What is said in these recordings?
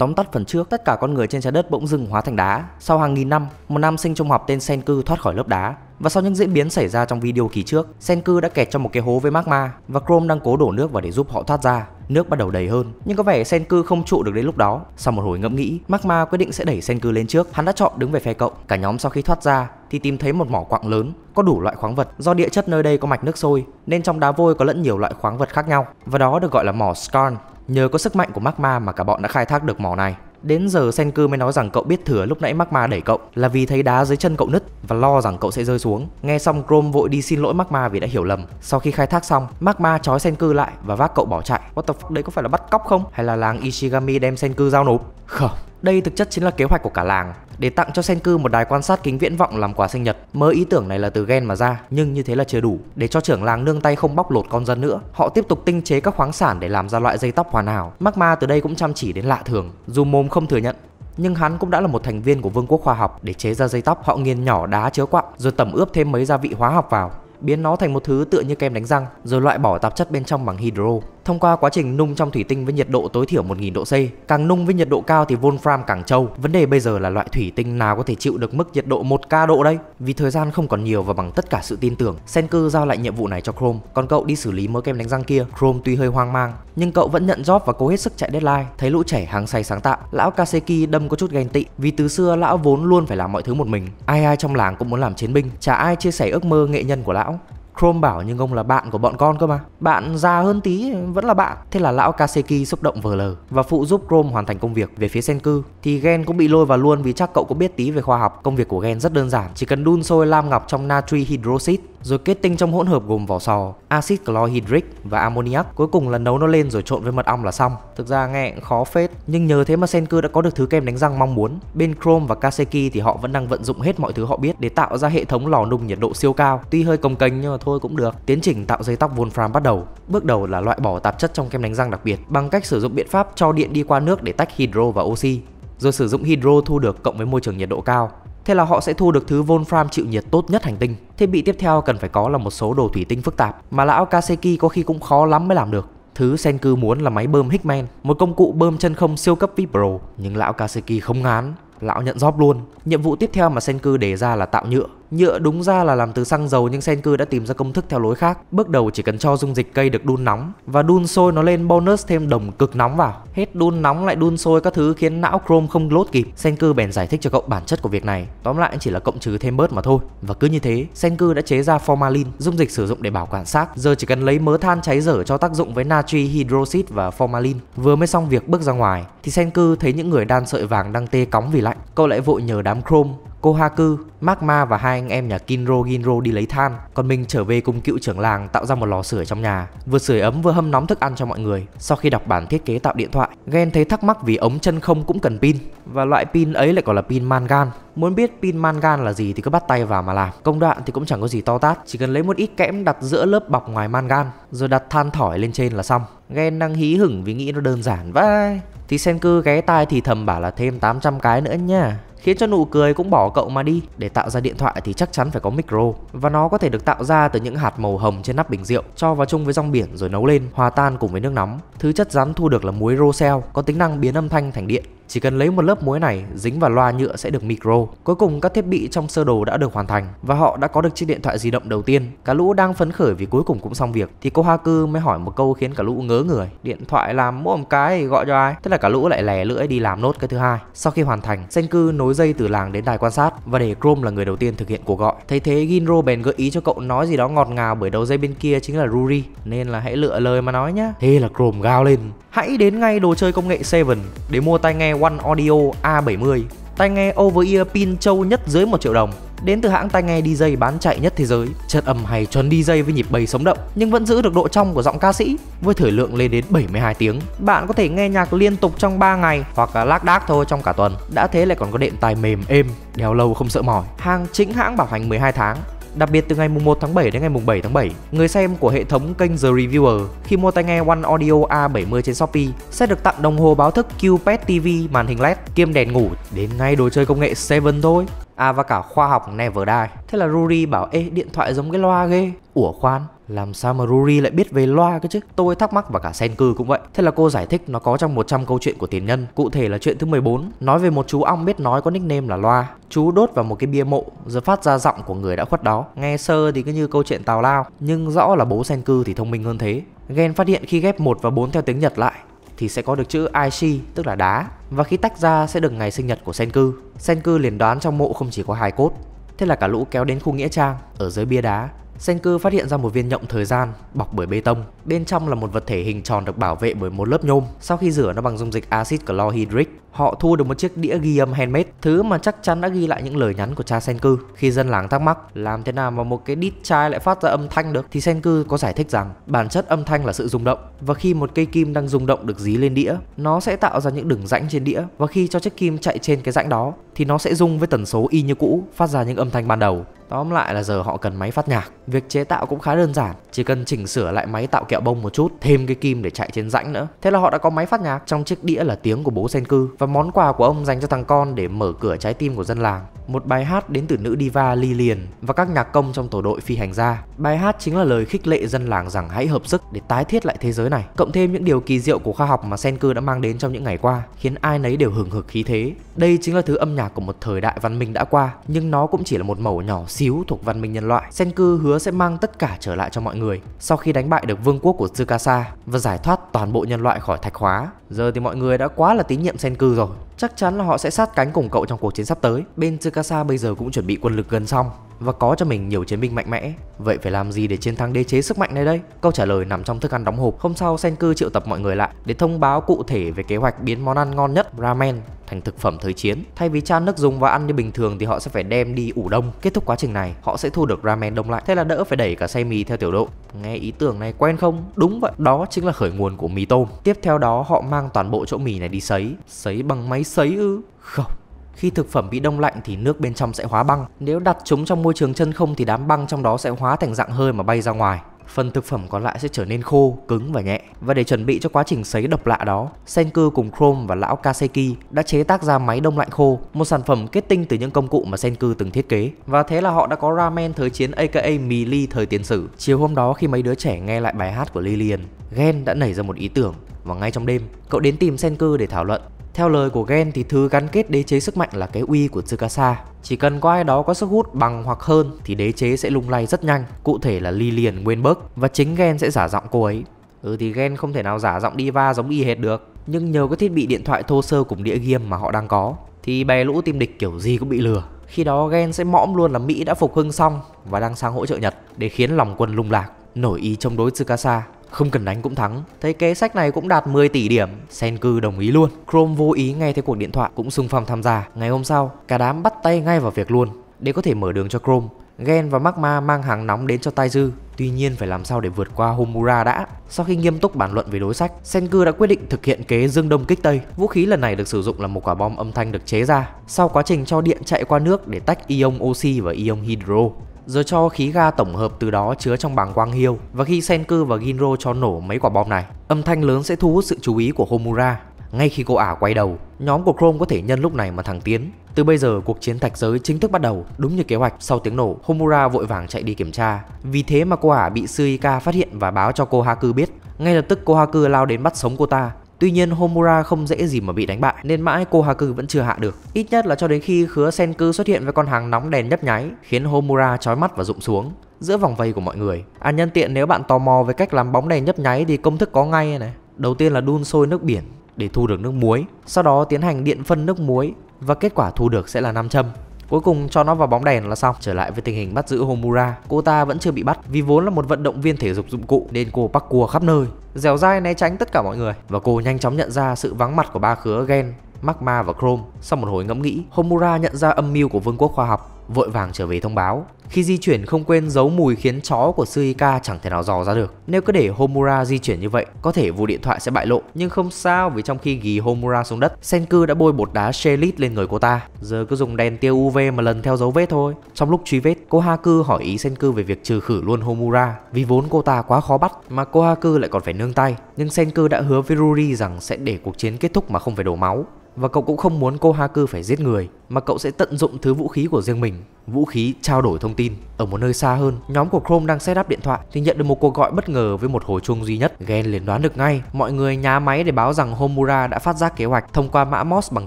Tóm tắt phần trước, tất cả con người trên trái đất bỗng dưng hóa thành đá. Sau hàng nghìn năm, một nam sinh trung học tên Sen Cư thoát khỏi lớp đá. Và sau những diễn biến xảy ra trong video kỳ trước, Sen Cư đã kẹt trong một cái hố với magma và Chrome đang cố đổ nước vào để giúp họ thoát ra. Nước bắt đầu đầy hơn, nhưng có vẻ Sen Cư không trụ được đến lúc đó. Sau một hồi ngẫm nghĩ, magma quyết định sẽ đẩy Sen Cư lên trước. Hắn đã chọn đứng về phe cậu. Cả nhóm sau khi thoát ra thì tìm thấy một mỏ quặng lớn có đủ loại khoáng vật. Do địa chất nơi đây có mạch nước sôi nên trong đá vôi có lẫn nhiều loại khoáng vật khác nhau và đó được gọi là mỏ Skarn Nhờ có sức mạnh của Magma mà cả bọn đã khai thác được mỏ này. Đến giờ Senku mới nói rằng cậu biết thừa lúc nãy Magma đẩy cậu là vì thấy đá dưới chân cậu nứt và lo rằng cậu sẽ rơi xuống. Nghe xong Chrome vội đi xin lỗi Magma vì đã hiểu lầm. Sau khi khai thác xong, Magma trói Senku lại và vác cậu bỏ chạy. What the fuck đấy có phải là bắt cóc không? Hay là làng Ishigami đem Senku giao nộp? Không, đây thực chất chính là kế hoạch của cả làng để tặng cho Senku một đài quan sát kính viễn vọng làm quà sinh nhật. Mơ ý tưởng này là từ ghen mà ra, nhưng như thế là chưa đủ. Để cho trưởng làng nương tay không bóc lột con dân nữa, họ tiếp tục tinh chế các khoáng sản để làm ra loại dây tóc hoàn hảo. Magma từ đây cũng chăm chỉ đến lạ thường, dù mồm không thừa nhận, nhưng hắn cũng đã là một thành viên của vương quốc khoa học để chế ra dây tóc họ nghiền nhỏ đá chứa quặng rồi tẩm ướp thêm mấy gia vị hóa học vào biến nó thành một thứ tựa như kem đánh răng rồi loại bỏ tạp chất bên trong bằng hydro Thông qua quá trình nung trong thủy tinh với nhiệt độ tối thiểu 1000 độ C, càng nung với nhiệt độ cao thì Wolfram càng trâu. Vấn đề bây giờ là loại thủy tinh nào có thể chịu được mức nhiệt độ 1K độ đây? Vì thời gian không còn nhiều và bằng tất cả sự tin tưởng, Senku giao lại nhiệm vụ này cho Chrome, còn cậu đi xử lý mớ kem đánh răng kia. Chrome tuy hơi hoang mang, nhưng cậu vẫn nhận job và cố hết sức chạy deadline. Thấy lũ trẻ hàng say sáng tạo, lão Kaseki đâm có chút ghen tị vì từ xưa lão vốn luôn phải làm mọi thứ một mình. Ai ai trong làng cũng muốn làm chiến binh, chả ai chia sẻ ước mơ nghệ nhân của lão. Chrome bảo nhưng ông là bạn của bọn con cơ mà Bạn già hơn tí vẫn là bạn Thế là lão Kaseki xúc động vờ lờ Và phụ giúp Chrome hoàn thành công việc Về phía Senku thì Gen cũng bị lôi vào luôn Vì chắc cậu cũng biết tí về khoa học Công việc của Gen rất đơn giản Chỉ cần đun sôi lam ngọc trong natri hydroxit Rồi kết tinh trong hỗn hợp gồm vỏ sò axit chlorhydric và ammoniac Cuối cùng là nấu nó lên rồi trộn với mật ong là xong Thực ra nghe khó phết Nhưng nhờ thế mà Senku đã có được thứ kem đánh răng mong muốn Bên Chrome và Kaseki thì họ vẫn đang vận dụng hết mọi thứ họ biết Để tạo ra hệ thống lò nung nhiệt độ siêu cao Tuy hơi công kênh nhưng mà thôi thôi cũng được. Tiến trình tạo dây tóc Wolfram bắt đầu. Bước đầu là loại bỏ tạp chất trong kem đánh răng đặc biệt bằng cách sử dụng biện pháp cho điện đi qua nước để tách hydro và oxy, rồi sử dụng hydro thu được cộng với môi trường nhiệt độ cao. Thế là họ sẽ thu được thứ Wolfram chịu nhiệt tốt nhất hành tinh. Thiết bị tiếp theo cần phải có là một số đồ thủy tinh phức tạp mà lão Kaseki có khi cũng khó lắm mới làm được. Thứ Senku muốn là máy bơm Hickman, một công cụ bơm chân không siêu cấp VIP nhưng lão Kaseki không ngán, lão nhận job luôn. Nhiệm vụ tiếp theo mà Senku đề ra là tạo nhựa, Nhựa đúng ra là làm từ xăng dầu nhưng Senku đã tìm ra công thức theo lối khác. Bước đầu chỉ cần cho dung dịch cây được đun nóng và đun sôi nó lên bonus thêm đồng cực nóng vào. Hết đun nóng lại đun sôi các thứ khiến não Chrome không lốt kịp. Senku bèn giải thích cho cậu bản chất của việc này. Tóm lại chỉ là cộng trừ thêm bớt mà thôi. Và cứ như thế, Senku đã chế ra formalin, dung dịch sử dụng để bảo quản xác. Giờ chỉ cần lấy mớ than cháy dở cho tác dụng với natri hydroxit và formalin. Vừa mới xong việc bước ra ngoài thì Senku thấy những người đan sợi vàng đang tê cóng vì lạnh. Cậu lại vội nhờ đám Chrome Kohaku, Magma và hai anh em nhà Kinro Ginro đi lấy than, còn mình trở về cùng cựu trưởng làng tạo ra một lò sưởi trong nhà, vừa sưởi ấm vừa hâm nóng thức ăn cho mọi người. Sau khi đọc bản thiết kế tạo điện thoại, Gen thấy thắc mắc vì ống chân không cũng cần pin và loại pin ấy lại còn là pin mangan. Muốn biết pin mangan là gì thì cứ bắt tay vào mà làm. Công đoạn thì cũng chẳng có gì to tát, chỉ cần lấy một ít kẽm đặt giữa lớp bọc ngoài mangan rồi đặt than thỏi lên trên là xong. Gen đang hí hửng vì nghĩ nó đơn giản vãi. Thì Senku ghé tai thì thầm bảo là thêm 800 cái nữa nha khiến cho nụ cười cũng bỏ cậu mà đi. Để tạo ra điện thoại thì chắc chắn phải có micro và nó có thể được tạo ra từ những hạt màu hồng trên nắp bình rượu, cho vào chung với rong biển rồi nấu lên, hòa tan cùng với nước nóng. Thứ chất rắn thu được là muối rô có tính năng biến âm thanh thành điện. Chỉ cần lấy một lớp muối này dính vào loa nhựa sẽ được micro. Cuối cùng các thiết bị trong sơ đồ đã được hoàn thành và họ đã có được chiếc điện thoại di động đầu tiên. Cả lũ đang phấn khởi vì cuối cùng cũng xong việc thì cô Haku mới hỏi một câu khiến cả lũ ngớ người. Điện thoại làm mỗi một cái gọi cho ai? Thế là cả lũ lại lẻ lưỡi đi làm nốt cái thứ hai. Sau khi hoàn thành, Senku nối dây từ làng đến đài quan sát và để Chrome là người đầu tiên thực hiện cuộc gọi. Thấy thế Ginro bèn gợi ý cho cậu nói gì đó ngọt ngào bởi đầu dây bên kia chính là Ruri nên là hãy lựa lời mà nói nhá. Thế là Chrome gào lên. Hãy đến ngay đồ chơi công nghệ 7 để mua tai nghe One Audio A70, tai nghe over ear pin trâu nhất dưới 1 triệu đồng đến từ hãng tai nghe DJ bán chạy nhất thế giới. Chất âm hay chuẩn DJ với nhịp bầy sống động nhưng vẫn giữ được độ trong của giọng ca sĩ với thời lượng lên đến 72 tiếng. Bạn có thể nghe nhạc liên tục trong 3 ngày hoặc là lác đác thôi trong cả tuần. Đã thế lại còn có đệm tai mềm êm, đeo lâu không sợ mỏi. Hàng chính hãng bảo hành 12 tháng Đặc biệt từ ngày mùng 1 tháng 7 đến ngày mùng 7 tháng 7, người xem của hệ thống kênh The Reviewer khi mua tai nghe One Audio A70 trên Shopee sẽ được tặng đồng hồ báo thức QPad TV màn hình LED kiêm đèn ngủ đến ngay đồ chơi công nghệ 7 thôi. À và cả khoa học Never Die. Thế là Ruri bảo ê điện thoại giống cái loa ghê. Ủa khoan, làm sao mà Ruri lại biết về loa cơ chứ? Tôi thắc mắc và cả Senku cũng vậy. Thế là cô giải thích nó có trong 100 câu chuyện của tiền nhân, cụ thể là chuyện thứ 14, nói về một chú ong biết nói có nickname là loa. Chú đốt vào một cái bia mộ rồi phát ra giọng của người đã khuất đó. Nghe sơ thì cứ như câu chuyện tào lao, nhưng rõ là bố Senku thì thông minh hơn thế. Gen phát hiện khi ghép 1 và 4 theo tiếng Nhật lại thì sẽ có được chữ Aishi tức là đá và khi tách ra sẽ được ngày sinh nhật của Senku. Senku liền đoán trong mộ không chỉ có hài cốt Thế là cả lũ kéo đến khu nghĩa trang ở dưới bia đá Sen phát hiện ra một viên nhộng thời gian bọc bởi bê tông. Bên trong là một vật thể hình tròn được bảo vệ bởi một lớp nhôm. Sau khi rửa nó bằng dung dịch axit chlorhydric, họ thu được một chiếc đĩa ghi âm handmade, thứ mà chắc chắn đã ghi lại những lời nhắn của cha Sen Khi dân làng thắc mắc làm thế nào mà một cái đít chai lại phát ra âm thanh được thì Sen có giải thích rằng bản chất âm thanh là sự rung động và khi một cây kim đang rung động được dí lên đĩa, nó sẽ tạo ra những đường rãnh trên đĩa và khi cho chiếc kim chạy trên cái rãnh đó thì nó sẽ rung với tần số y như cũ phát ra những âm thanh ban đầu. Tóm lại là giờ họ cần máy phát nhạc Việc chế tạo cũng khá đơn giản, chỉ cần chỉnh sửa lại máy tạo kẹo bông một chút, thêm cái kim để chạy trên rãnh nữa. Thế là họ đã có máy phát nhạc trong chiếc đĩa là tiếng của bố sen cư và món quà của ông dành cho thằng con để mở cửa trái tim của dân làng. Một bài hát đến từ nữ diva Lilian và các nhạc công trong tổ đội phi hành gia. Bài hát chính là lời khích lệ dân làng rằng hãy hợp sức để tái thiết lại thế giới này, cộng thêm những điều kỳ diệu của khoa học mà sen cư đã mang đến trong những ngày qua, khiến ai nấy đều hừng hực khí thế. Đây chính là thứ âm nhạc của một thời đại văn minh đã qua, nhưng nó cũng chỉ là một màu nhỏ xíu thuộc văn minh nhân loại. Sen cư hứa sẽ mang tất cả trở lại cho mọi người sau khi đánh bại được vương quốc của Tsukasa và giải thoát toàn bộ nhân loại khỏi thạch hóa. Giờ thì mọi người đã quá là tín nhiệm Senku rồi, chắc chắn là họ sẽ sát cánh cùng cậu trong cuộc chiến sắp tới. Bên Tsukasa bây giờ cũng chuẩn bị quân lực gần xong và có cho mình nhiều chiến binh mạnh mẽ. Vậy phải làm gì để chiến thắng đế chế sức mạnh này đây? Câu trả lời nằm trong thức ăn đóng hộp. Hôm sau Senku triệu tập mọi người lại để thông báo cụ thể về kế hoạch biến món ăn ngon nhất ramen thành thực phẩm thời chiến. Thay vì chan nước dùng và ăn như bình thường thì họ sẽ phải đem đi ủ đông. Kết thúc quá trình này, họ sẽ thu được ramen đông lại. thế là đỡ phải đẩy cả xay mì theo tiểu độ. Nghe ý tưởng này quen không? Đúng vậy, đó chính là khởi nguồn của mì tôm. Tiếp theo đó họ mang toàn bộ chỗ mì này đi sấy. Sấy bằng máy sấy ư? Không, khi thực phẩm bị đông lạnh thì nước bên trong sẽ hóa băng. Nếu đặt chúng trong môi trường chân không thì đám băng trong đó sẽ hóa thành dạng hơi mà bay ra ngoài phần thực phẩm còn lại sẽ trở nên khô, cứng và nhẹ. Và để chuẩn bị cho quá trình sấy độc lạ đó, Senku cùng Chrome và lão Kaseki đã chế tác ra máy đông lạnh khô, một sản phẩm kết tinh từ những công cụ mà Senku từng thiết kế. Và thế là họ đã có ramen thời chiến aka mì ly thời tiền sử. Chiều hôm đó khi mấy đứa trẻ nghe lại bài hát của Lilian, Gen đã nảy ra một ý tưởng và ngay trong đêm, cậu đến tìm Senku để thảo luận. Theo lời của Gen thì thứ gắn kết đế chế sức mạnh là cái uy của Tsukasa. Chỉ cần có ai đó có sức hút bằng hoặc hơn thì đế chế sẽ lung lay rất nhanh, cụ thể là Lilian, Wenberg và chính Gen sẽ giả giọng cô ấy. Ừ thì Gen không thể nào giả giọng diva giống y hệt được, nhưng nhờ cái thiết bị điện thoại thô sơ cùng đĩa game mà họ đang có thì bè lũ tìm địch kiểu gì cũng bị lừa. Khi đó Gen sẽ mõm luôn là Mỹ đã phục hưng xong và đang sang hỗ trợ Nhật để khiến lòng quân lung lạc, nổi ý chống đối Tsukasa không cần đánh cũng thắng. Thấy kế sách này cũng đạt 10 tỷ điểm, Senku đồng ý luôn. Chrome vô ý nghe thấy cuộc điện thoại cũng xung phong tham gia. Ngày hôm sau, cả đám bắt tay ngay vào việc luôn để có thể mở đường cho Chrome. Gen và Magma mang hàng nóng đến cho Tai Dư, tuy nhiên phải làm sao để vượt qua Homura đã. Sau khi nghiêm túc bàn luận về đối sách, Senku đã quyết định thực hiện kế dương đông kích tây. Vũ khí lần này được sử dụng là một quả bom âm thanh được chế ra sau quá trình cho điện chạy qua nước để tách ion oxy và ion hydro rồi cho khí ga tổng hợp từ đó chứa trong bảng quang hiêu và khi Senku và Ginro cho nổ mấy quả bom này, âm thanh lớn sẽ thu hút sự chú ý của Homura. Ngay khi cô ả quay đầu, nhóm của Chrome có thể nhân lúc này mà thẳng tiến. Từ bây giờ cuộc chiến thạch giới chính thức bắt đầu, đúng như kế hoạch. Sau tiếng nổ, Homura vội vàng chạy đi kiểm tra. Vì thế mà cô ả bị Suika phát hiện và báo cho cô Haku biết. Ngay lập tức cô Haku lao đến bắt sống cô ta, Tuy nhiên Homura không dễ gì mà bị đánh bại nên mãi cô Kohaku vẫn chưa hạ được. Ít nhất là cho đến khi khứa Senku xuất hiện với con hàng nóng đèn nhấp nháy khiến Homura chói mắt và rụng xuống giữa vòng vây của mọi người. À nhân tiện nếu bạn tò mò về cách làm bóng đèn nhấp nháy thì công thức có ngay này. Đầu tiên là đun sôi nước biển để thu được nước muối, sau đó tiến hành điện phân nước muối và kết quả thu được sẽ là nam châm. Cuối cùng cho nó vào bóng đèn là xong. Trở lại với tình hình bắt giữ Homura, cô ta vẫn chưa bị bắt vì vốn là một vận động viên thể dục dụng cụ nên cô bắc cua khắp nơi, dẻo dai né tránh tất cả mọi người và cô nhanh chóng nhận ra sự vắng mặt của ba khứa Gen, Magma và Chrome. Sau một hồi ngẫm nghĩ, Homura nhận ra âm mưu của Vương quốc khoa học vội vàng trở về thông báo. Khi di chuyển không quên giấu mùi khiến chó của Suika chẳng thể nào dò ra được. Nếu cứ để Homura di chuyển như vậy, có thể vụ điện thoại sẽ bại lộ. Nhưng không sao vì trong khi ghi Homura xuống đất, Senku đã bôi bột đá Shelit lên người cô ta. Giờ cứ dùng đèn tia UV mà lần theo dấu vết thôi. Trong lúc truy vết, cô Haku hỏi ý Senku về việc trừ khử luôn Homura. Vì vốn cô ta quá khó bắt mà cô Haku lại còn phải nương tay. Nhưng Senku đã hứa với Ruri rằng sẽ để cuộc chiến kết thúc mà không phải đổ máu. Và cậu cũng không muốn cô Haku phải giết người Mà cậu sẽ tận dụng thứ vũ khí của riêng mình Vũ khí trao đổi thông tin Ở một nơi xa hơn Nhóm của Chrome đang set up điện thoại Thì nhận được một cuộc gọi bất ngờ với một hồi chuông duy nhất Gen liền đoán được ngay Mọi người nhá máy để báo rằng Homura đã phát giác kế hoạch Thông qua mã MOS bằng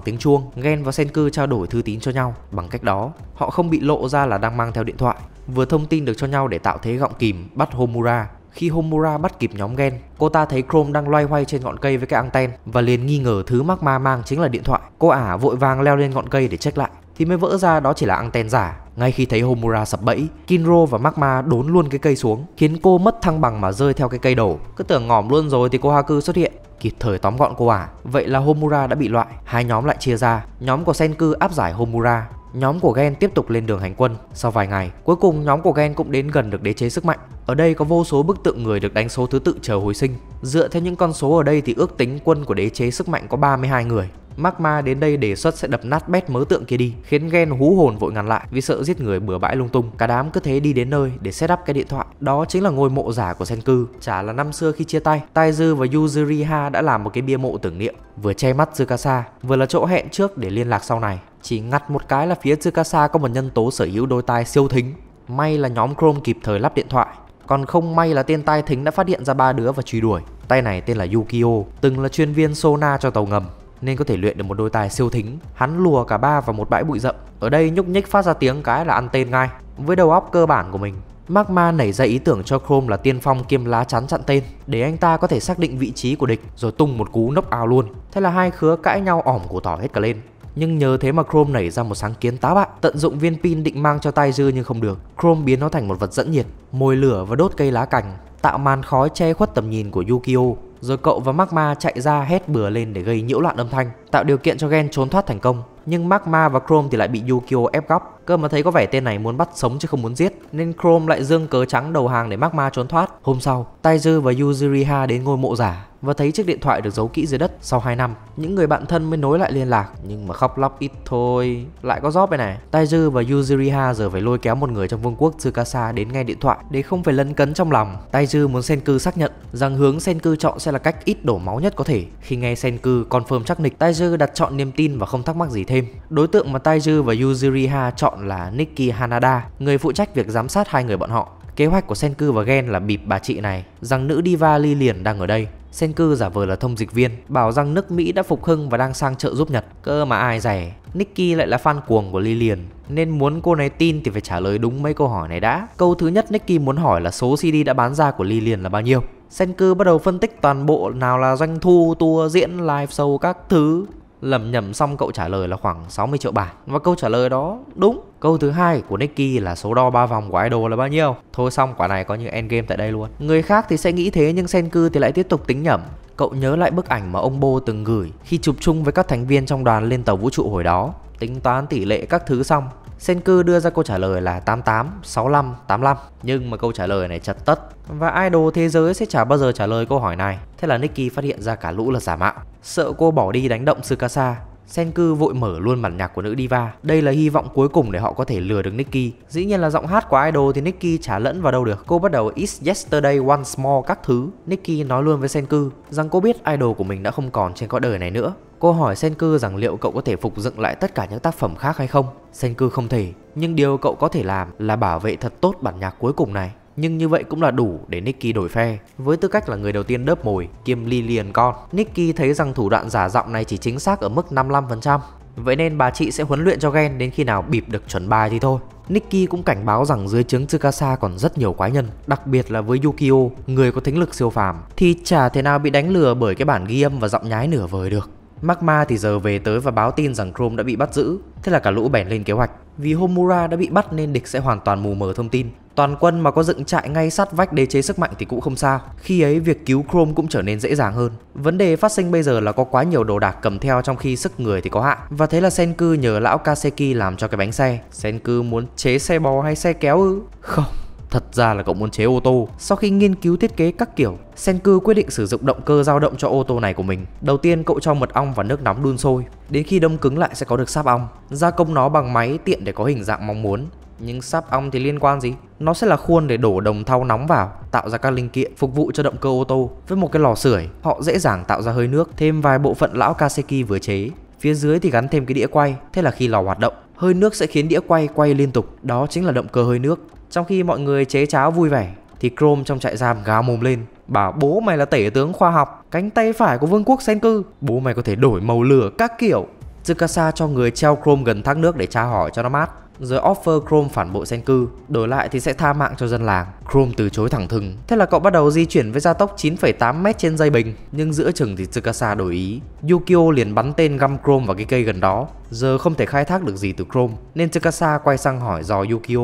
tiếng chuông Gen và Senku trao đổi thư tín cho nhau Bằng cách đó Họ không bị lộ ra là đang mang theo điện thoại Vừa thông tin được cho nhau để tạo thế gọng kìm Bắt Homura khi Homura bắt kịp nhóm Gen, cô ta thấy Chrome đang loay hoay trên ngọn cây với cái anten và liền nghi ngờ thứ Mark Ma mang chính là điện thoại. Cô ả vội vàng leo lên ngọn cây để check lại thì mới vỡ ra đó chỉ là anten giả. Ngay khi thấy Homura sập bẫy, Kinro và Magma đốn luôn cái cây xuống, khiến cô mất thăng bằng mà rơi theo cái cây đổ. Cứ tưởng ngỏm luôn rồi thì cô Haku xuất hiện, kịp thời tóm gọn cô ả. À. Vậy là Homura đã bị loại, hai nhóm lại chia ra, nhóm của Senku áp giải Homura, Nhóm của Gen tiếp tục lên đường hành quân. Sau vài ngày, cuối cùng nhóm của Gen cũng đến gần được đế chế sức mạnh. Ở đây có vô số bức tượng người được đánh số thứ tự chờ hồi sinh. Dựa theo những con số ở đây thì ước tính quân của đế chế sức mạnh có 32 người. Magma đến đây đề xuất sẽ đập nát bét mớ tượng kia đi, khiến Gen hú hồn vội ngăn lại vì sợ giết người bừa bãi lung tung. Cả đám cứ thế đi đến nơi để set up cái điện thoại. Đó chính là ngôi mộ giả của Senku. Chả là năm xưa khi chia tay, Taizu và Yuzuriha đã làm một cái bia mộ tưởng niệm, vừa che mắt Tsukasa, vừa là chỗ hẹn trước để liên lạc sau này. Chỉ ngặt một cái là phía Tsukasa có một nhân tố sở hữu đôi tai siêu thính. May là nhóm Chrome kịp thời lắp điện thoại, còn không may là tên tai thính đã phát hiện ra ba đứa và truy đuổi. Tay này tên là Yukio, từng là chuyên viên Sona cho tàu ngầm, nên có thể luyện được một đôi tài siêu thính. Hắn lùa cả ba vào một bãi bụi rậm. Ở đây nhúc nhích phát ra tiếng cái là ăn tên ngay. Với đầu óc cơ bản của mình, Magma nảy ra ý tưởng cho Chrome là tiên phong kiêm lá chắn chặn tên để anh ta có thể xác định vị trí của địch rồi tung một cú nốc ao luôn. Thế là hai khứa cãi nhau ỏm của tỏ hết cả lên. Nhưng nhờ thế mà Chrome nảy ra một sáng kiến tá bạ, tận dụng viên pin định mang cho tay dư nhưng không được. Chrome biến nó thành một vật dẫn nhiệt, mồi lửa và đốt cây lá cành, tạo màn khói che khuất tầm nhìn của Yukio. Rồi cậu và Magma chạy ra hét bừa lên để gây nhiễu loạn âm thanh tạo điều kiện cho Gen trốn thoát thành công. Nhưng Magma và Chrome thì lại bị Yukio ép góc. Cơ mà thấy có vẻ tên này muốn bắt sống chứ không muốn giết, nên Chrome lại dương cớ trắng đầu hàng để Magma trốn thoát. Hôm sau, Taizu và Yuzuriha đến ngôi mộ giả và thấy chiếc điện thoại được giấu kỹ dưới đất sau 2 năm. Những người bạn thân mới nối lại liên lạc, nhưng mà khóc lóc ít thôi. Lại có job đây này. Taizu và Yuzuriha giờ phải lôi kéo một người trong vương quốc Tsukasa đến nghe điện thoại để không phải lấn cấn trong lòng. Taizu muốn Senku xác nhận rằng hướng Senku chọn sẽ là cách ít đổ máu nhất có thể. Khi nghe Senku confirm chắc nịch, Taizu Taiju đặt chọn niềm tin và không thắc mắc gì thêm. Đối tượng mà Taiju và Yuzuriha chọn là Nikki Hanada, người phụ trách việc giám sát hai người bọn họ. Kế hoạch của Senku và Gen là bịp bà chị này rằng nữ diva ly liền đang ở đây. Senku giả vờ là thông dịch viên, bảo rằng nước Mỹ đã phục hưng và đang sang trợ giúp Nhật. Cơ mà ai rẻ, Nikki lại là fan cuồng của Lillian, nên muốn cô này tin thì phải trả lời đúng mấy câu hỏi này đã. Câu thứ nhất Nikki muốn hỏi là số CD đã bán ra của Lillian là bao nhiêu? Sen cư bắt đầu phân tích toàn bộ nào là doanh thu, tour, diễn, live show các thứ. Lầm nhầm xong cậu trả lời là khoảng 60 triệu bảng Và câu trả lời đó đúng Câu thứ hai của Nicky là số đo ba vòng của idol là bao nhiêu Thôi xong quả này coi như endgame tại đây luôn Người khác thì sẽ nghĩ thế nhưng Sen cư thì lại tiếp tục tính nhẩm. Cậu nhớ lại bức ảnh mà ông Bo từng gửi khi chụp chung với các thành viên trong đoàn lên tàu vũ trụ hồi đó Tính toán tỷ lệ các thứ xong Senku đưa ra câu trả lời là 88, 65, 85 Nhưng mà câu trả lời này chật tất Và idol thế giới sẽ chả bao giờ trả lời câu hỏi này Thế là Nikki phát hiện ra cả lũ là giả mạo Sợ cô bỏ đi đánh động Tsukasa Senku vội mở luôn bản nhạc của nữ diva. Đây là hy vọng cuối cùng để họ có thể lừa được Nikki. Dĩ nhiên là giọng hát của idol thì Nikki chả lẫn vào đâu được. Cô bắt đầu It's Yesterday Once More các thứ. Nikki nói luôn với Senku rằng cô biết idol của mình đã không còn trên cõi đời này nữa. Cô hỏi Senku rằng liệu cậu có thể phục dựng lại tất cả những tác phẩm khác hay không. Senku không thể, nhưng điều cậu có thể làm là bảo vệ thật tốt bản nhạc cuối cùng này nhưng như vậy cũng là đủ để Nicky đổi phe. Với tư cách là người đầu tiên đớp mồi kiêm Lillian con, Nicky thấy rằng thủ đoạn giả giọng này chỉ chính xác ở mức 55%. Vậy nên bà chị sẽ huấn luyện cho Gen đến khi nào bịp được chuẩn bài thì thôi. Nicky cũng cảnh báo rằng dưới trướng Tsukasa còn rất nhiều quái nhân, đặc biệt là với Yukio, người có thính lực siêu phàm, thì chả thể nào bị đánh lừa bởi cái bản ghi âm và giọng nhái nửa vời được. Magma thì giờ về tới và báo tin rằng Chrome đã bị bắt giữ, thế là cả lũ bèn lên kế hoạch. Vì Homura đã bị bắt nên địch sẽ hoàn toàn mù mờ thông tin. Toàn quân mà có dựng trại ngay sát vách đế chế sức mạnh thì cũng không sao. Khi ấy việc cứu Chrome cũng trở nên dễ dàng hơn. Vấn đề phát sinh bây giờ là có quá nhiều đồ đạc cầm theo trong khi sức người thì có hạn. Và thế là Senku nhờ lão Kaseki làm cho cái bánh xe. Senku muốn chế xe bò hay xe kéo ư? Không, Thật ra là cậu muốn chế ô tô. Sau khi nghiên cứu thiết kế các kiểu, Senku quyết định sử dụng động cơ dao động cho ô tô này của mình. Đầu tiên cậu cho mật ong và nước nóng đun sôi, đến khi đông cứng lại sẽ có được sáp ong. Gia công nó bằng máy tiện để có hình dạng mong muốn. Nhưng sáp ong thì liên quan gì? Nó sẽ là khuôn để đổ đồng thau nóng vào, tạo ra các linh kiện phục vụ cho động cơ ô tô. Với một cái lò sưởi, họ dễ dàng tạo ra hơi nước, thêm vài bộ phận lão Kaseki vừa chế. Phía dưới thì gắn thêm cái đĩa quay, thế là khi lò hoạt động, hơi nước sẽ khiến đĩa quay quay liên tục, đó chính là động cơ hơi nước. Trong khi mọi người chế cháo vui vẻ thì Chrome trong trại giam gào mồm lên bảo bố mày là tể tướng khoa học, cánh tay phải của vương quốc Senku, bố mày có thể đổi màu lửa các kiểu. Tsukasa cho người treo Chrome gần thác nước để tra hỏi cho nó mát rồi offer Chrome phản bội Senku đổi lại thì sẽ tha mạng cho dân làng. Chrome từ chối thẳng thừng. Thế là cậu bắt đầu di chuyển với gia tốc 9,8m trên giây bình, nhưng giữa chừng thì Tsukasa đổi ý. Yukio liền bắn tên găm Chrome vào cái cây gần đó. Giờ không thể khai thác được gì từ Chrome, nên Tsukasa quay sang hỏi dò Yukio.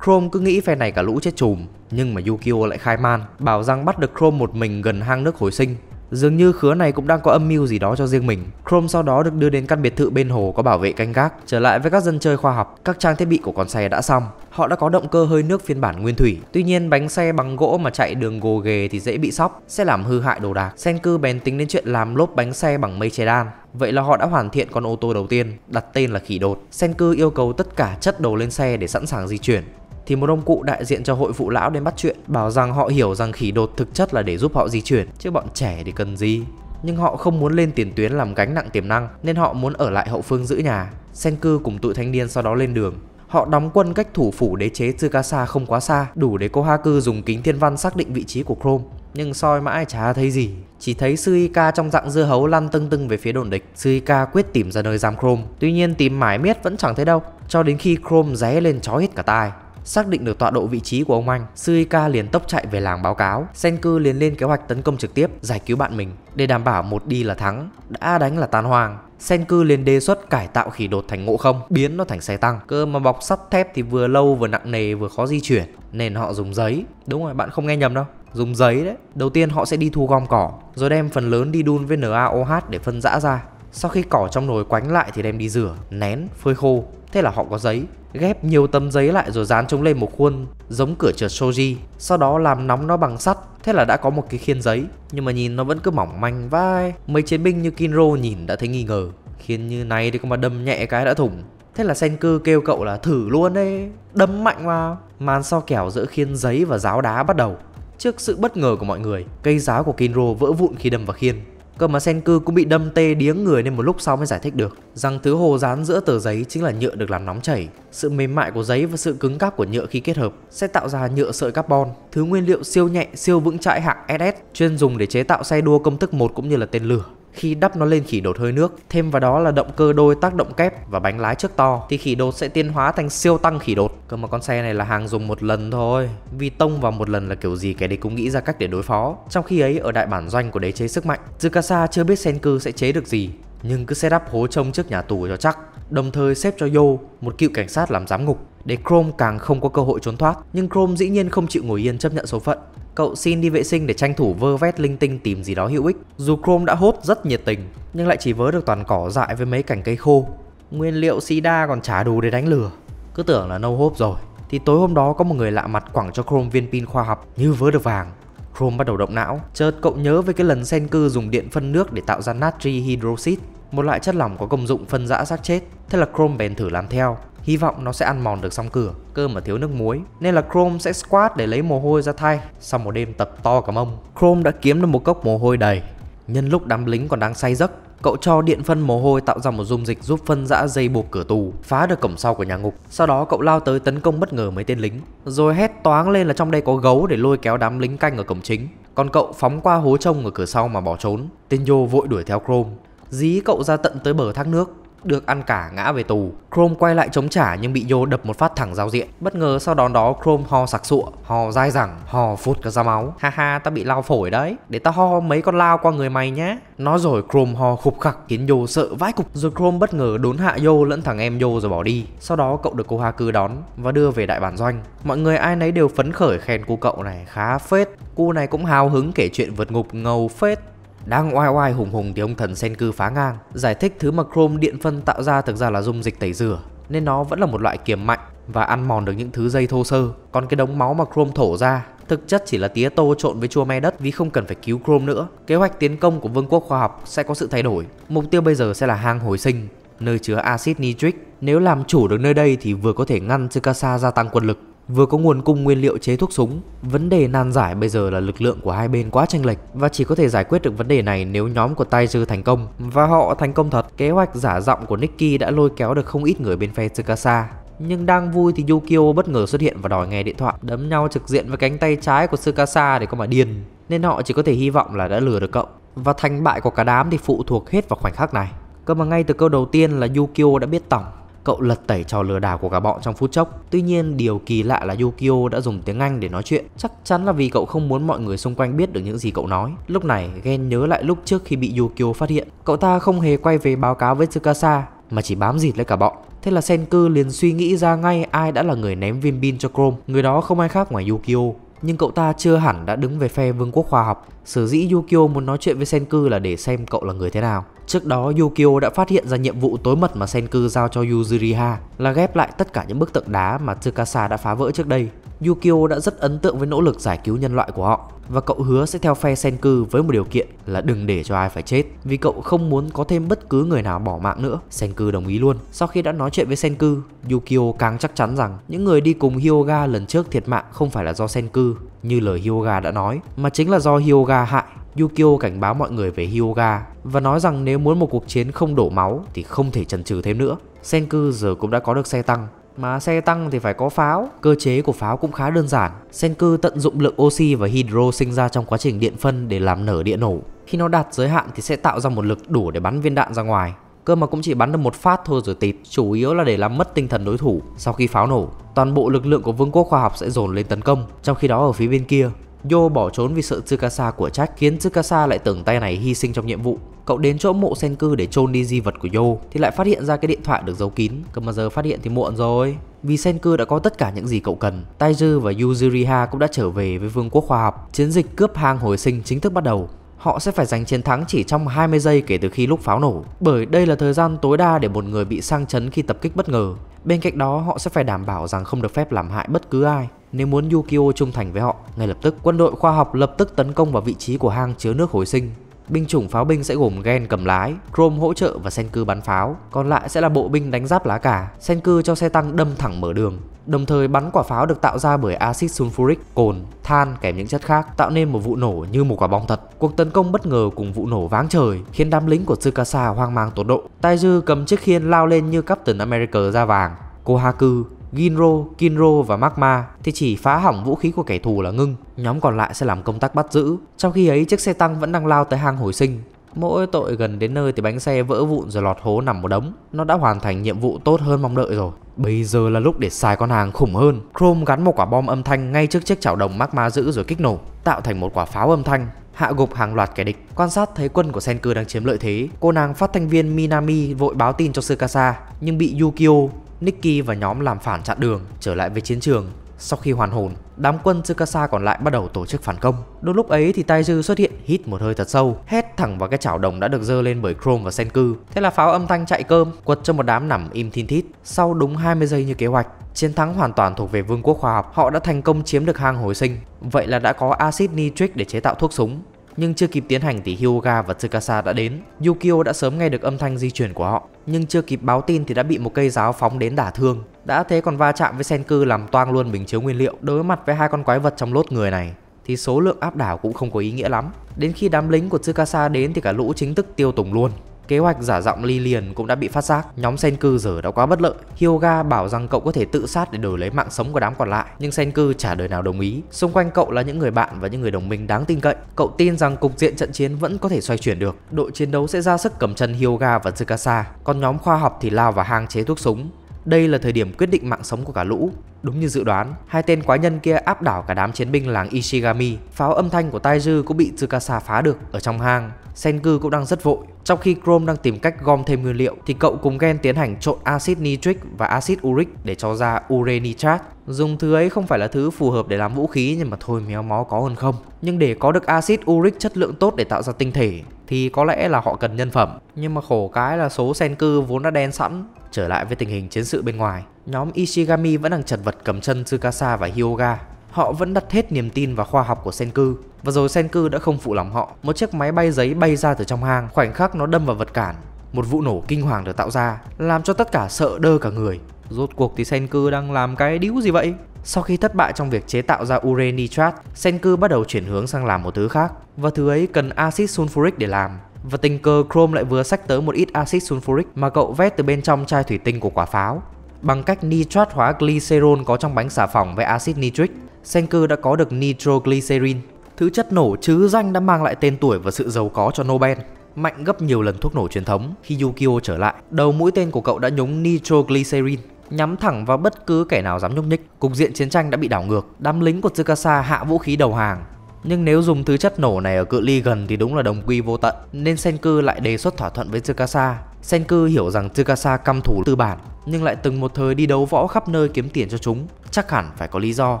Chrome cứ nghĩ phe này cả lũ chết chùm, nhưng mà Yukio lại khai man, bảo rằng bắt được Chrome một mình gần hang nước hồi sinh. Dường như khứa này cũng đang có âm mưu gì đó cho riêng mình. Chrome sau đó được đưa đến căn biệt thự bên hồ có bảo vệ canh gác, trở lại với các dân chơi khoa học, các trang thiết bị của con xe đã xong. Họ đã có động cơ hơi nước phiên bản nguyên thủy. Tuy nhiên bánh xe bằng gỗ mà chạy đường gồ ghề thì dễ bị sóc, sẽ làm hư hại đồ đạc. Senku bèn tính đến chuyện làm lốp bánh xe bằng mây che đan. Vậy là họ đã hoàn thiện con ô tô đầu tiên, đặt tên là khỉ đột. Senku yêu cầu tất cả chất đồ lên xe để sẵn sàng di chuyển thì một ông cụ đại diện cho hội phụ lão đến bắt chuyện, bảo rằng họ hiểu rằng khỉ đột thực chất là để giúp họ di chuyển, chứ bọn trẻ thì cần gì. Nhưng họ không muốn lên tiền tuyến làm gánh nặng tiềm năng, nên họ muốn ở lại hậu phương giữ nhà. Sen cư cùng tụi thanh niên sau đó lên đường. Họ đóng quân cách thủ phủ đế chế Tsukasa không quá xa, đủ để cô Ha cư dùng kính thiên văn xác định vị trí của Chrome. Nhưng soi mãi chả thấy gì, chỉ thấy Suika trong dạng dưa hấu lăn tưng tưng về phía đồn địch. Suika quyết tìm ra nơi giam Chrome, tuy nhiên tìm mãi miết vẫn chẳng thấy đâu, cho đến khi Chrome ré lên chó hết cả tai. Xác định được tọa độ vị trí của ông Anh, Suika liền tốc chạy về làng báo cáo. Senku liền lên kế hoạch tấn công trực tiếp, giải cứu bạn mình để đảm bảo một đi là thắng, đã đánh là tan hoang. Senku liền đề xuất cải tạo khỉ đột thành ngộ không, biến nó thành xe tăng. Cơ mà bọc sắt thép thì vừa lâu vừa nặng nề vừa khó di chuyển, nên họ dùng giấy. Đúng rồi, bạn không nghe nhầm đâu dùng giấy đấy. Đầu tiên họ sẽ đi thu gom cỏ, rồi đem phần lớn đi đun với NaOH để phân rã ra. Sau khi cỏ trong nồi quánh lại thì đem đi rửa, nén, phơi khô. Thế là họ có giấy. Ghép nhiều tấm giấy lại rồi dán chúng lên một khuôn giống cửa trượt shoji. Sau đó làm nóng nó bằng sắt. Thế là đã có một cái khiên giấy. Nhưng mà nhìn nó vẫn cứ mỏng manh vai. Mấy chiến binh như Kinro nhìn đã thấy nghi ngờ. Khiên như này thì có mà đâm nhẹ cái đã thủng. Thế là Senku kêu cậu là thử luôn đấy, đấm mạnh vào. Màn so kẻo giữa khiên giấy và giáo đá bắt đầu. Trước sự bất ngờ của mọi người, cây giáo của Kinro vỡ vụn khi đâm vào khiên. Cơ mà Senku cũng bị đâm tê điếng người nên một lúc sau mới giải thích được rằng thứ hồ dán giữa tờ giấy chính là nhựa được làm nóng chảy. Sự mềm mại của giấy và sự cứng cáp của nhựa khi kết hợp sẽ tạo ra nhựa sợi carbon, thứ nguyên liệu siêu nhẹ, siêu vững chãi hạng SS chuyên dùng để chế tạo xe đua công thức 1 cũng như là tên lửa. Khi đắp nó lên khỉ đột hơi nước, thêm vào đó là động cơ đôi tác động kép và bánh lái trước to thì khỉ đột sẽ tiến hóa thành siêu tăng khỉ đột. Cơ mà con xe này là hàng dùng một lần thôi, vì tông vào một lần là kiểu gì kẻ đấy cũng nghĩ ra cách để đối phó. Trong khi ấy ở đại bản doanh của đế chế sức mạnh, Tsukasa chưa biết Senku sẽ chế được gì, nhưng cứ đắp hố trông trước nhà tù cho chắc, đồng thời xếp cho Yo, một cựu cảnh sát làm giám ngục để Chrome càng không có cơ hội trốn thoát, nhưng Chrome dĩ nhiên không chịu ngồi yên chấp nhận số phận. Cậu xin đi vệ sinh để tranh thủ vơ vét linh tinh tìm gì đó hữu ích. Dù Chrome đã hốt rất nhiệt tình, nhưng lại chỉ vớ được toàn cỏ dại với mấy cành cây khô. Nguyên liệu sida còn trả đủ để đánh lừa. Cứ tưởng là no hốp rồi. Thì tối hôm đó có một người lạ mặt quẳng cho Chrome viên pin khoa học như vớ được vàng. Chrome bắt đầu động não, chợt cậu nhớ về cái lần sen cư dùng điện phân nước để tạo ra natri hydroxit, một loại chất lỏng có công dụng phân rã xác chết. Thế là Chrome bèn thử làm theo, Hy vọng nó sẽ ăn mòn được xong cửa, cơm mà thiếu nước muối. Nên là Chrome sẽ squat để lấy mồ hôi ra thay. Sau một đêm tập to cả mông, Chrome đã kiếm được một cốc mồ hôi đầy. Nhân lúc đám lính còn đang say giấc, cậu cho điện phân mồ hôi tạo ra một dung dịch giúp phân rã dây buộc cửa tù, phá được cổng sau của nhà ngục. Sau đó cậu lao tới tấn công bất ngờ mấy tên lính, rồi hét toáng lên là trong đây có gấu để lôi kéo đám lính canh ở cổng chính. Còn cậu phóng qua hố trông ở cửa sau mà bỏ trốn. Tên vô vội đuổi theo Chrome, dí cậu ra tận tới bờ thác nước được ăn cả ngã về tù. Chrome quay lại chống trả nhưng bị Yo đập một phát thẳng giao diện. Bất ngờ sau đón đó Chrome ho sặc sụa, ho dai dẳng, ho phụt cả ra máu. Ha ha, ta bị lao phổi đấy, để ta ho mấy con lao qua người mày nhá. Nói rồi Chrome ho khục khặc khiến Yo sợ vãi cục. Rồi Chrome bất ngờ đốn hạ Yo lẫn thằng em Yo rồi bỏ đi. Sau đó cậu được cô Haku đón và đưa về đại bản doanh. Mọi người ai nấy đều phấn khởi khen cô cậu này khá phết. Cô này cũng hào hứng kể chuyện vượt ngục ngầu phết đang oai oai hùng hùng thì ông thần sen cư phá ngang, giải thích thứ mà chrome điện phân tạo ra thực ra là dung dịch tẩy rửa, nên nó vẫn là một loại kiềm mạnh và ăn mòn được những thứ dây thô sơ. Còn cái đống máu mà chrome thổ ra thực chất chỉ là tía tô trộn với chua me đất vì không cần phải cứu chrome nữa. Kế hoạch tiến công của vương quốc khoa học sẽ có sự thay đổi. Mục tiêu bây giờ sẽ là hang hồi sinh, nơi chứa axit nitric. Nếu làm chủ được nơi đây thì vừa có thể ngăn Tsukasa gia tăng quân lực, Vừa có nguồn cung nguyên liệu chế thuốc súng, vấn đề nan giải bây giờ là lực lượng của hai bên quá chênh lệch và chỉ có thể giải quyết được vấn đề này nếu nhóm của Taizu thành công. Và họ thành công thật, kế hoạch giả giọng của Nikki đã lôi kéo được không ít người bên phe Tsukasa. Nhưng đang vui thì Yukio bất ngờ xuất hiện và đòi nghe điện thoại, đấm nhau trực diện với cánh tay trái của Tsukasa để có mà điên. Nên họ chỉ có thể hy vọng là đã lừa được cậu. Và thành bại của cả đám thì phụ thuộc hết vào khoảnh khắc này. Cơ mà ngay từ câu đầu tiên là Yukio đã biết tổng cậu lật tẩy trò lừa đảo của cả bọn trong phút chốc. Tuy nhiên, điều kỳ lạ là Yukio đã dùng tiếng Anh để nói chuyện, chắc chắn là vì cậu không muốn mọi người xung quanh biết được những gì cậu nói. Lúc này, Gen nhớ lại lúc trước khi bị Yukio phát hiện, cậu ta không hề quay về báo cáo với Tsukasa mà chỉ bám dịt lấy cả bọn. Thế là Senku liền suy nghĩ ra ngay ai đã là người ném viên pin cho Chrome, người đó không ai khác ngoài Yukio. Nhưng cậu ta chưa hẳn đã đứng về phe vương quốc khoa học Sở dĩ Yukio muốn nói chuyện với Senku là để xem cậu là người thế nào. Trước đó Yukio đã phát hiện ra nhiệm vụ tối mật mà Senku giao cho Yuzuriha là ghép lại tất cả những bức tượng đá mà Tsukasa đã phá vỡ trước đây. Yukio đã rất ấn tượng với nỗ lực giải cứu nhân loại của họ và cậu hứa sẽ theo phe Senku với một điều kiện là đừng để cho ai phải chết vì cậu không muốn có thêm bất cứ người nào bỏ mạng nữa. Senku đồng ý luôn. Sau khi đã nói chuyện với Senku, Yukio càng chắc chắn rằng những người đi cùng Hyoga lần trước thiệt mạng không phải là do Senku như lời Hyoga đã nói, mà chính là do Hyoga hại. Yukio cảnh báo mọi người về Hyoga và nói rằng nếu muốn một cuộc chiến không đổ máu thì không thể chần chừ thêm nữa. Senku giờ cũng đã có được xe tăng, mà xe tăng thì phải có pháo, cơ chế của pháo cũng khá đơn giản. Senku tận dụng lượng oxy và hydro sinh ra trong quá trình điện phân để làm nở địa nổ. Khi nó đạt giới hạn thì sẽ tạo ra một lực đủ để bắn viên đạn ra ngoài cơ mà cũng chỉ bắn được một phát thôi rồi tịt, chủ yếu là để làm mất tinh thần đối thủ. Sau khi pháo nổ, toàn bộ lực lượng của vương quốc khoa học sẽ dồn lên tấn công, trong khi đó ở phía bên kia, Yo bỏ trốn vì sợ Tsukasa của Jack khiến Tsukasa lại tưởng tay này hy sinh trong nhiệm vụ. Cậu đến chỗ mộ Senku để chôn đi di vật của Yo thì lại phát hiện ra cái điện thoại được giấu kín. Cơ mà giờ phát hiện thì muộn rồi. Vì Senku đã có tất cả những gì cậu cần, Taiju và Yuzuriha cũng đã trở về với vương quốc khoa học. Chiến dịch cướp hang hồi sinh chính thức bắt đầu họ sẽ phải giành chiến thắng chỉ trong 20 giây kể từ khi lúc pháo nổ, bởi đây là thời gian tối đa để một người bị sang chấn khi tập kích bất ngờ. Bên cạnh đó, họ sẽ phải đảm bảo rằng không được phép làm hại bất cứ ai nếu muốn Yukio trung thành với họ. Ngay lập tức, quân đội khoa học lập tức tấn công vào vị trí của hang chứa nước hồi sinh. Binh chủng pháo binh sẽ gồm gen cầm lái, chrome hỗ trợ và sen cư bắn pháo, còn lại sẽ là bộ binh đánh giáp lá cả, sen cư cho xe tăng đâm thẳng mở đường. Đồng thời bắn quả pháo được tạo ra bởi axit sulfuric, cồn, than kèm những chất khác tạo nên một vụ nổ như một quả bom thật. Cuộc tấn công bất ngờ cùng vụ nổ váng trời khiến đám lính của Tsukasa hoang mang tột độ. Taiju cầm chiếc khiên lao lên như Captain America ra vàng. Kohaku Ginro, Kinro và Magma thì chỉ phá hỏng vũ khí của kẻ thù là ngưng. Nhóm còn lại sẽ làm công tác bắt giữ. Trong khi ấy chiếc xe tăng vẫn đang lao tới hang hồi sinh. Mỗi tội gần đến nơi thì bánh xe vỡ vụn rồi lọt hố nằm một đống. Nó đã hoàn thành nhiệm vụ tốt hơn mong đợi rồi. Bây giờ là lúc để xài con hàng khủng hơn. Chrome gắn một quả bom âm thanh ngay trước chiếc chảo đồng magma giữ rồi kích nổ, tạo thành một quả pháo âm thanh hạ gục hàng loạt kẻ địch. Quan sát thấy quân của Senku đang chiếm lợi thế, cô nàng phát thanh viên Minami vội báo tin cho Sukasa nhưng bị Yukio Nikki và nhóm làm phản chặn đường trở lại với chiến trường. Sau khi hoàn hồn, đám quân Tsukasa còn lại bắt đầu tổ chức phản công. Đúng lúc ấy thì Taiju xuất hiện hít một hơi thật sâu, hét thẳng vào cái chảo đồng đã được dơ lên bởi Chrome và Senku. Thế là pháo âm thanh chạy cơm, quật cho một đám nằm im thin thít. Sau đúng 20 giây như kế hoạch, chiến thắng hoàn toàn thuộc về Vương quốc khoa học, họ đã thành công chiếm được hang hồi sinh. Vậy là đã có axit nitric để chế tạo thuốc súng nhưng chưa kịp tiến hành thì Hyuga và Tsukasa đã đến. Yukio đã sớm nghe được âm thanh di chuyển của họ, nhưng chưa kịp báo tin thì đã bị một cây giáo phóng đến đả thương. Đã thế còn va chạm với Senku làm toang luôn bình chứa nguyên liệu. Đối mặt với hai con quái vật trong lốt người này thì số lượng áp đảo cũng không có ý nghĩa lắm. Đến khi đám lính của Tsukasa đến thì cả lũ chính thức tiêu tùng luôn. Kế hoạch giả giọng ly liền cũng đã bị phát giác, nhóm Senku giờ đã quá bất lợi. Hyoga bảo rằng cậu có thể tự sát để đổi lấy mạng sống của đám còn lại, nhưng Senku trả đời nào đồng ý. Xung quanh cậu là những người bạn và những người đồng minh đáng tin cậy. Cậu tin rằng cục diện trận chiến vẫn có thể xoay chuyển được. Đội chiến đấu sẽ ra sức cầm chân Hyoga và Tsukasa, còn nhóm khoa học thì lao vào hang chế thuốc súng. Đây là thời điểm quyết định mạng sống của cả lũ. Đúng như dự đoán, hai tên quái nhân kia áp đảo cả đám chiến binh làng Ishigami. Pháo âm thanh của Taiju cũng bị Tsukasa phá được ở trong hang. Senku cũng đang rất vội. Trong khi Chrome đang tìm cách gom thêm nguyên liệu thì cậu cùng Gen tiến hành trộn axit nitric và axit uric để cho ra ure nitrat. Dùng thứ ấy không phải là thứ phù hợp để làm vũ khí nhưng mà thôi méo mó có hơn không. Nhưng để có được axit uric chất lượng tốt để tạo ra tinh thể thì có lẽ là họ cần nhân phẩm. Nhưng mà khổ cái là số Senku vốn đã đen sẵn Trở lại với tình hình chiến sự bên ngoài, nhóm Ishigami vẫn đang chật vật cầm chân Tsukasa và Hyoga. Họ vẫn đặt hết niềm tin vào khoa học của Senku và rồi Senku đã không phụ lòng họ. Một chiếc máy bay giấy bay ra từ trong hang, khoảnh khắc nó đâm vào vật cản. Một vụ nổ kinh hoàng được tạo ra, làm cho tất cả sợ đơ cả người. Rốt cuộc thì Senku đang làm cái điếu gì vậy? Sau khi thất bại trong việc chế tạo ra ure nitrat, Senku bắt đầu chuyển hướng sang làm một thứ khác và thứ ấy cần axit sulfuric để làm. Và tình cờ Chrome lại vừa xách tới một ít axit sulfuric mà cậu vét từ bên trong chai thủy tinh của quả pháo. Bằng cách nitrat hóa glycerol có trong bánh xà phòng với axit nitric, Senker đã có được nitroglycerin, thứ chất nổ chứ danh đã mang lại tên tuổi và sự giàu có cho Nobel mạnh gấp nhiều lần thuốc nổ truyền thống khi Yukio trở lại. Đầu mũi tên của cậu đã nhúng nitroglycerin, nhắm thẳng vào bất cứ kẻ nào dám nhúc nhích. Cục diện chiến tranh đã bị đảo ngược, đám lính của Tsukasa hạ vũ khí đầu hàng nhưng nếu dùng thứ chất nổ này ở cự ly gần thì đúng là đồng quy vô tận, nên Senku lại đề xuất thỏa thuận với Tsukasa. Senku hiểu rằng Tsukasa căm thủ tư bản, nhưng lại từng một thời đi đấu võ khắp nơi kiếm tiền cho chúng, chắc hẳn phải có lý do.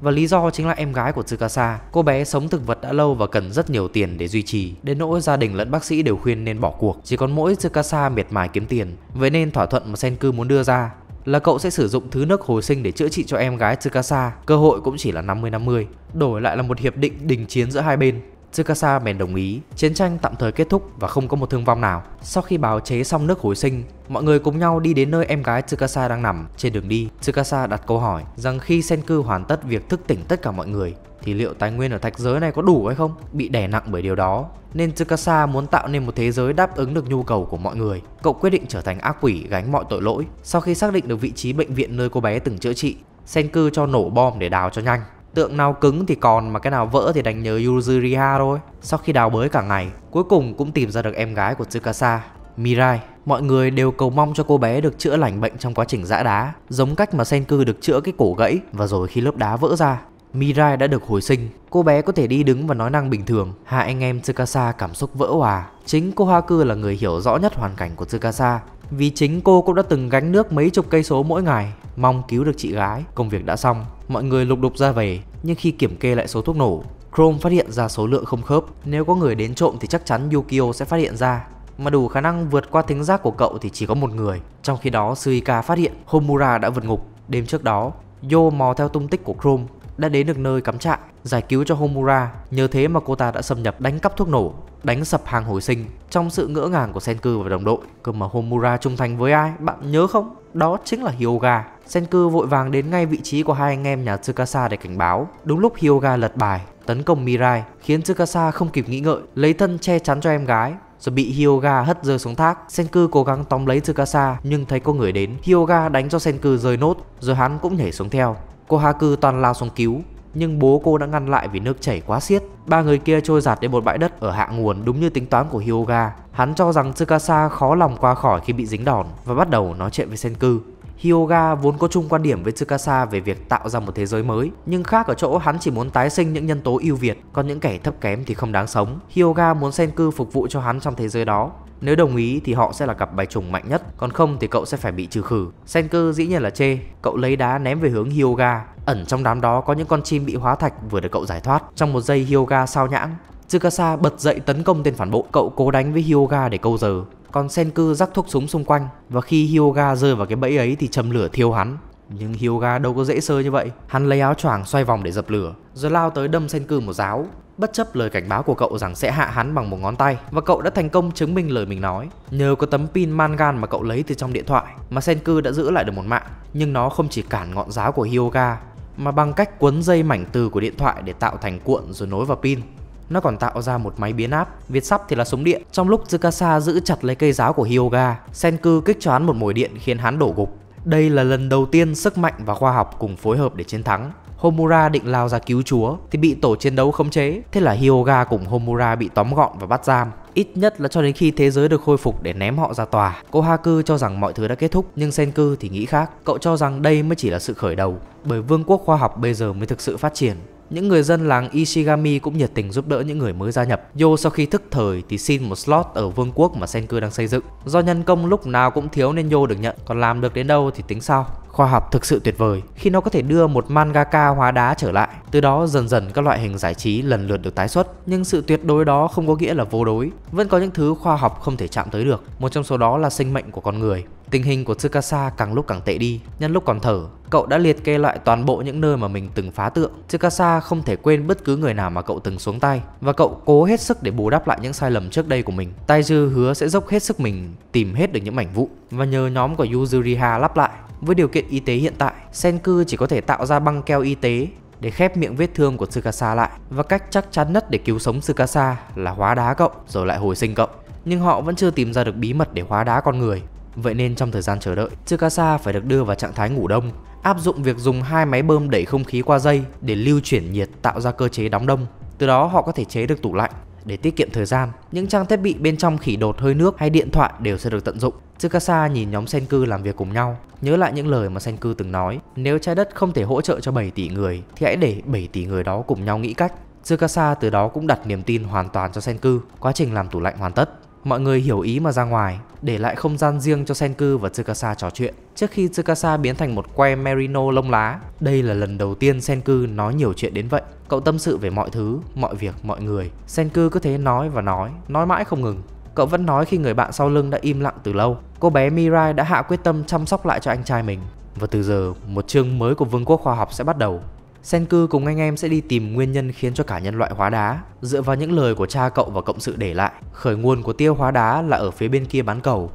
Và lý do chính là em gái của Tsukasa Cô bé sống thực vật đã lâu và cần rất nhiều tiền để duy trì Đến nỗi gia đình lẫn bác sĩ đều khuyên nên bỏ cuộc Chỉ còn mỗi Tsukasa miệt mài kiếm tiền Vậy nên thỏa thuận mà Senku muốn đưa ra là cậu sẽ sử dụng thứ nước hồi sinh để chữa trị cho em gái Tsukasa. Cơ hội cũng chỉ là 50-50. Đổi lại là một hiệp định đình chiến giữa hai bên. Tsukasa bèn đồng ý, chiến tranh tạm thời kết thúc và không có một thương vong nào. Sau khi bào chế xong nước hồi sinh, Mọi người cùng nhau đi đến nơi em gái Tsukasa đang nằm. Trên đường đi, Tsukasa đặt câu hỏi rằng khi Senku hoàn tất việc thức tỉnh tất cả mọi người thì liệu tài nguyên ở thạch giới này có đủ hay không? Bị đè nặng bởi điều đó. Nên Tsukasa muốn tạo nên một thế giới đáp ứng được nhu cầu của mọi người. Cậu quyết định trở thành ác quỷ gánh mọi tội lỗi. Sau khi xác định được vị trí bệnh viện nơi cô bé từng chữa trị, Senku cho nổ bom để đào cho nhanh. Tượng nào cứng thì còn mà cái nào vỡ thì đánh nhớ Yuzuriha thôi. Sau khi đào bới cả ngày, cuối cùng cũng tìm ra được em gái của Tsukasa. Mirai. Mọi người đều cầu mong cho cô bé được chữa lành bệnh trong quá trình giã đá, giống cách mà Senku được chữa cái cổ gãy và rồi khi lớp đá vỡ ra, Mirai đã được hồi sinh. Cô bé có thể đi đứng và nói năng bình thường. Hai anh em Tsukasa cảm xúc vỡ hòa. Chính cô Haku là người hiểu rõ nhất hoàn cảnh của Tsukasa. Vì chính cô cũng đã từng gánh nước mấy chục cây số mỗi ngày, mong cứu được chị gái. Công việc đã xong, mọi người lục đục ra về, nhưng khi kiểm kê lại số thuốc nổ, Chrome phát hiện ra số lượng không khớp. Nếu có người đến trộm thì chắc chắn Yukio sẽ phát hiện ra mà đủ khả năng vượt qua thính giác của cậu thì chỉ có một người. Trong khi đó, Suika phát hiện Homura đã vượt ngục. Đêm trước đó, Yo mò theo tung tích của Chrome đã đến được nơi cắm trại, giải cứu cho Homura. Nhờ thế mà cô ta đã xâm nhập đánh cắp thuốc nổ, đánh sập hàng hồi sinh trong sự ngỡ ngàng của Senku và đồng đội. Cơ mà Homura trung thành với ai, bạn nhớ không? Đó chính là Hyoga. Senku vội vàng đến ngay vị trí của hai anh em nhà Tsukasa để cảnh báo. Đúng lúc Hyoga lật bài, tấn công Mirai, khiến Tsukasa không kịp nghĩ ngợi, lấy thân che chắn cho em gái rồi bị Hyoga hất rơi xuống thác. Senku cố gắng tóm lấy Tsukasa nhưng thấy có người đến. Hyoga đánh cho Senku rơi nốt rồi hắn cũng nhảy xuống theo. Cô Haku toàn lao xuống cứu nhưng bố cô đã ngăn lại vì nước chảy quá xiết. Ba người kia trôi giạt đến một bãi đất ở hạ nguồn đúng như tính toán của Hyoga. Hắn cho rằng Tsukasa khó lòng qua khỏi khi bị dính đòn và bắt đầu nói chuyện với Senku. Hyoga vốn có chung quan điểm với Tsukasa về việc tạo ra một thế giới mới, nhưng khác ở chỗ hắn chỉ muốn tái sinh những nhân tố ưu việt, còn những kẻ thấp kém thì không đáng sống. Hyoga muốn Senku phục vụ cho hắn trong thế giới đó. Nếu đồng ý thì họ sẽ là cặp bài trùng mạnh nhất, còn không thì cậu sẽ phải bị trừ khử. Senku dĩ nhiên là chê, cậu lấy đá ném về hướng Hyoga. Ẩn trong đám đó có những con chim bị hóa thạch vừa được cậu giải thoát. Trong một giây Hyoga sao nhãng, Tsukasa bật dậy tấn công tên phản bội, cậu cố đánh với Hyoga để câu giờ. Còn Senku rắc thuốc súng xung quanh và khi Hyoga rơi vào cái bẫy ấy thì châm lửa thiêu hắn. Nhưng Hyoga đâu có dễ sơ như vậy, hắn lấy áo choàng xoay vòng để dập lửa, rồi lao tới đâm Senku một giáo. Bất chấp lời cảnh báo của cậu rằng sẽ hạ hắn bằng một ngón tay Và cậu đã thành công chứng minh lời mình nói Nhờ có tấm pin mangan mà cậu lấy từ trong điện thoại Mà Senku đã giữ lại được một mạng Nhưng nó không chỉ cản ngọn giáo của Hyoga Mà bằng cách quấn dây mảnh từ của điện thoại để tạo thành cuộn rồi nối vào pin nó còn tạo ra một máy biến áp, Việt sắp thì là súng điện. Trong lúc Tsukasa giữ chặt lấy cây giáo của Hyoga, Senku kích choán một mồi điện khiến hắn đổ gục. Đây là lần đầu tiên sức mạnh và khoa học cùng phối hợp để chiến thắng. Homura định lao ra cứu chúa thì bị tổ chiến đấu khống chế, thế là Hyoga cùng Homura bị tóm gọn và bắt giam. Ít nhất là cho đến khi thế giới được khôi phục để ném họ ra tòa. Cô Haku cho rằng mọi thứ đã kết thúc nhưng Senku thì nghĩ khác. Cậu cho rằng đây mới chỉ là sự khởi đầu bởi vương quốc khoa học bây giờ mới thực sự phát triển. Những người dân làng Ishigami cũng nhiệt tình giúp đỡ những người mới gia nhập. Yo sau khi thức thời thì xin một slot ở vương quốc mà Senku đang xây dựng. Do nhân công lúc nào cũng thiếu nên Yo được nhận, còn làm được đến đâu thì tính sau khoa học thực sự tuyệt vời khi nó có thể đưa một mangaka hóa đá trở lại. Từ đó dần dần các loại hình giải trí lần lượt được tái xuất, nhưng sự tuyệt đối đó không có nghĩa là vô đối, vẫn có những thứ khoa học không thể chạm tới được, một trong số đó là sinh mệnh của con người. Tình hình của Tsukasa càng lúc càng tệ đi, nhân lúc còn thở, cậu đã liệt kê lại toàn bộ những nơi mà mình từng phá tượng. Tsukasa không thể quên bất cứ người nào mà cậu từng xuống tay và cậu cố hết sức để bù đắp lại những sai lầm trước đây của mình. Tai dư hứa sẽ dốc hết sức mình tìm hết được những mảnh vụn và nhờ nhóm của Yuzuriha lắp lại. Với điều kiện y tế hiện tại, Senku chỉ có thể tạo ra băng keo y tế để khép miệng vết thương của Tsukasa lại và cách chắc chắn nhất để cứu sống Tsukasa là hóa đá cậu rồi lại hồi sinh cậu. Nhưng họ vẫn chưa tìm ra được bí mật để hóa đá con người Vậy nên trong thời gian chờ đợi, Tsukasa phải được đưa vào trạng thái ngủ đông, áp dụng việc dùng hai máy bơm đẩy không khí qua dây để lưu chuyển nhiệt tạo ra cơ chế đóng đông. Từ đó họ có thể chế được tủ lạnh. Để tiết kiệm thời gian, những trang thiết bị bên trong khỉ đột hơi nước hay điện thoại đều sẽ được tận dụng. Tsukasa nhìn nhóm Senku làm việc cùng nhau, nhớ lại những lời mà Senku từng nói, nếu trái đất không thể hỗ trợ cho 7 tỷ người thì hãy để 7 tỷ người đó cùng nhau nghĩ cách. Tsukasa từ đó cũng đặt niềm tin hoàn toàn cho Senku, quá trình làm tủ lạnh hoàn tất. Mọi người hiểu ý mà ra ngoài, để lại không gian riêng cho Senku và Tsukasa trò chuyện. Trước khi Tsukasa biến thành một que merino lông lá, đây là lần đầu tiên Senku nói nhiều chuyện đến vậy. Cậu tâm sự về mọi thứ, mọi việc, mọi người. Senku cứ thế nói và nói, nói mãi không ngừng. Cậu vẫn nói khi người bạn sau lưng đã im lặng từ lâu. Cô bé Mirai đã hạ quyết tâm chăm sóc lại cho anh trai mình. Và từ giờ, một chương mới của Vương quốc khoa học sẽ bắt đầu. Senku cùng anh em sẽ đi tìm nguyên nhân khiến cho cả nhân loại hóa đá. Dựa vào những lời của cha cậu và cộng sự để lại, khởi nguồn của tiêu hóa đá là ở phía bên kia bán cầu.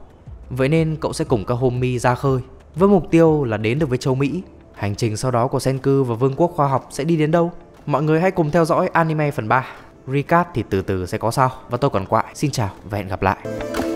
Vậy nên cậu sẽ cùng các homie ra khơi, với mục tiêu là đến được với châu Mỹ. Hành trình sau đó của Senku và Vương quốc khoa học sẽ đi đến đâu? Mọi người hãy cùng theo dõi anime phần 3. Recap thì từ từ sẽ có sao Và tôi còn quại. Xin chào và hẹn gặp lại.